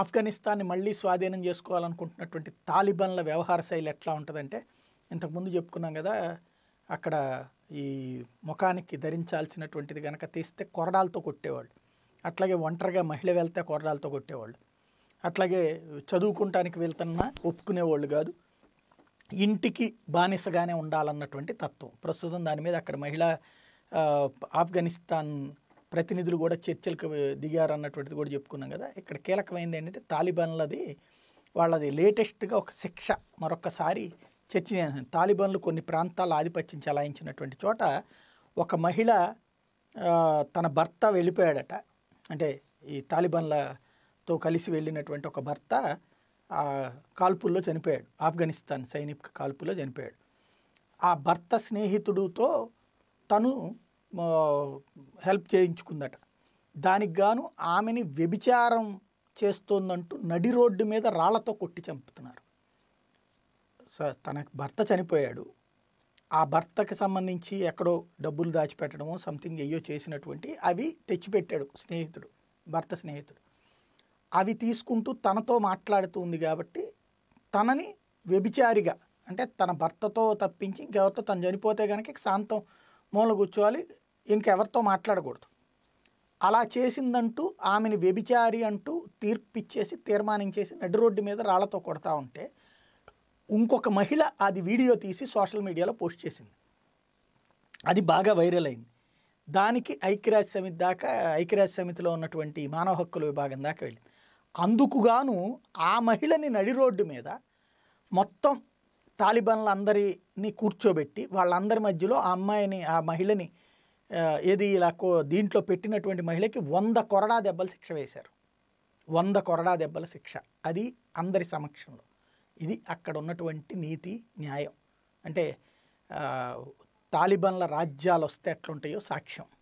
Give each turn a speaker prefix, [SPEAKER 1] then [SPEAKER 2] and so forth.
[SPEAKER 1] ఆఫ్ఘనిస్తాన్ని మళ్ళీ స్వాధీనం చేసుకోవాలనుకుంటున్నటువంటి తాలిబన్ల వ్యవహార శైలి ఎట్లా ఉంటుందంటే ఇంతకుముందు చెప్పుకున్నాం కదా అక్కడ ఈ ముఖానికి ధరించాల్సినటువంటిది కనుక తీస్తే కొరడాలతో కొట్టేవాళ్ళు అట్లాగే ఒంటరిగా మహిళ వెళ్తే కొరడాలతో కొట్టేవాళ్ళు అట్లాగే చదువుకుంటానికి వెళ్తున్నా ఒప్పుకునేవాళ్ళు కాదు ఇంటికి బానిసగానే ఉండాలన్నటువంటి తత్వం ప్రస్తుతం దాని మీద అక్కడ మహిళ ఆఫ్ఘనిస్తాన్ ప్రతినిధులు కూడా చర్చలకు దిగారన్నటువంటిది కూడా చెప్పుకున్నాం కదా ఇక్కడ కీలకమైంది ఏంటంటే తాలిబాన్లది వాళ్ళది లేటెస్ట్గా ఒక శిక్ష మరొకసారి చర్చ తాలిబాన్లు కొన్ని ప్రాంతాల ఆధిపత్యం చెలాయించినటువంటి చోట ఒక మహిళ తన భర్త వెళ్ళిపోయాడట అంటే ఈ తాలిబాన్లతో కలిసి వెళ్ళినటువంటి ఒక భర్త కాల్పుల్లో చనిపోయాడు ఆఫ్ఘనిస్తాన్ సైనిక కాల్పుల్లో చనిపోయాడు ఆ భర్త స్నేహితుడితో తను హెల్ప్ చేయించుకుందట దానికి గాను ఆమెని వ్యభిచారం చేస్తోందంటూ నడి రోడ్డు మీద రాళ్లతో కొట్టి చంపుతున్నారు తన భర్త చనిపోయాడు ఆ భర్తకి సంబంధించి ఎక్కడో డబ్బులు దాచిపెట్టడమో సంథింగ్ అయ్యో చేసినటువంటి అవి తెచ్చిపెట్టాడు స్నేహితుడు భర్త స్నేహితుడు అవి తీసుకుంటూ తనతో మాట్లాడుతూ ఉంది కాబట్టి తనని వ్యభిచారిగా అంటే తన భర్తతో తప్పించి ఇంకెవరితో తను చనిపోతే కనుక శాంతం మూల కూర్చోవాలి ఇంకెవరితో మాట్లాడకూడదు అలా చేసిందంటూ ఆమెని వ్యభిచారి అంటూ తీర్పిచ్చేసి తీర్మానించేసి నడి రోడ్డు మీద రాళ్లతో కొడతా ఉంటే ఇంకొక మహిళ అది వీడియో తీసి సోషల్ మీడియాలో పోస్ట్ చేసింది అది బాగా వైరల్ అయింది దానికి ఐక్యరాజ్య సమితి దాకా ఐక్యరాజ్య సమితిలో ఉన్నటువంటి మానవ హక్కుల విభాగం దాకా వెళ్ళింది అందుకుగాను ఆ మహిళని నడి రోడ్డు మీద మొత్తం తాలిబాన్లందరినీ కూర్చోబెట్టి వాళ్ళందరి మధ్యలో ఆ అమ్మాయిని ఆ మహిళని ఏది ఇలా దీంట్లో పెట్టినటువంటి మహిళకి వంద కొరడా దెబ్బలు శిక్ష వేశారు వంద కొరడా దెబ్బల శిక్ష అది అందరి సమక్షంలో ఇది అక్కడ ఉన్నటువంటి నీతి న్యాయం అంటే తాలిబన్ల రాజ్యాలు వస్తే ఎట్లుంటాయో సాక్ష్యం